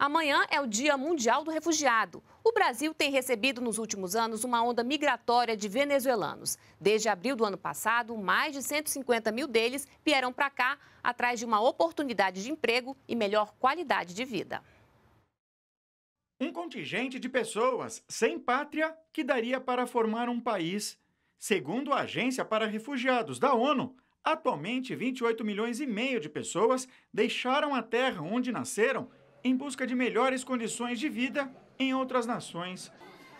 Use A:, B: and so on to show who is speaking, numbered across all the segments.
A: Amanhã é o Dia Mundial do Refugiado. O Brasil tem recebido nos últimos anos uma onda migratória de venezuelanos. Desde abril do ano passado, mais de 150 mil deles vieram para cá atrás de uma oportunidade de emprego e melhor qualidade de vida.
B: Um contingente de pessoas sem pátria que daria para formar um país. Segundo a Agência para Refugiados da ONU, atualmente 28 milhões e meio de pessoas deixaram a terra onde nasceram em busca de melhores condições de vida em outras nações.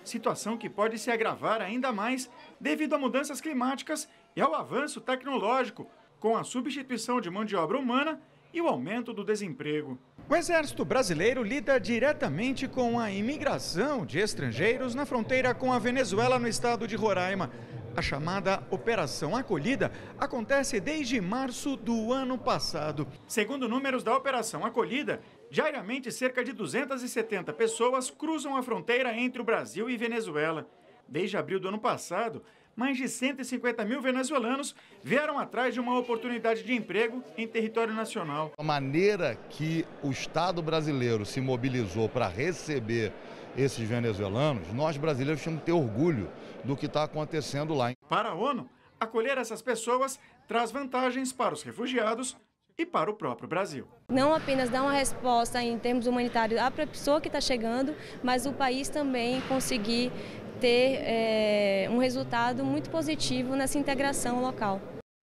B: Situação que pode se agravar ainda mais devido a mudanças climáticas e ao avanço tecnológico, com a substituição de mão de obra humana e o aumento do desemprego. O Exército Brasileiro lida diretamente com a imigração de estrangeiros na fronteira com a Venezuela, no estado de Roraima. A chamada Operação Acolhida acontece desde março do ano passado. Segundo números da Operação Acolhida, diariamente cerca de 270 pessoas cruzam a fronteira entre o Brasil e Venezuela. Desde abril do ano passado, mais de 150 mil venezuelanos vieram atrás de uma
C: oportunidade de emprego em território nacional. A maneira que o Estado brasileiro se mobilizou para receber esses venezuelanos, nós brasileiros temos que ter orgulho do que está acontecendo lá. Para
B: a ONU, acolher essas pessoas traz vantagens para os refugiados e para o próprio Brasil.
D: Não apenas dar uma resposta em termos humanitários à pessoa que está chegando, mas o país também conseguir ter é, um resultado muito positivo nessa integração local.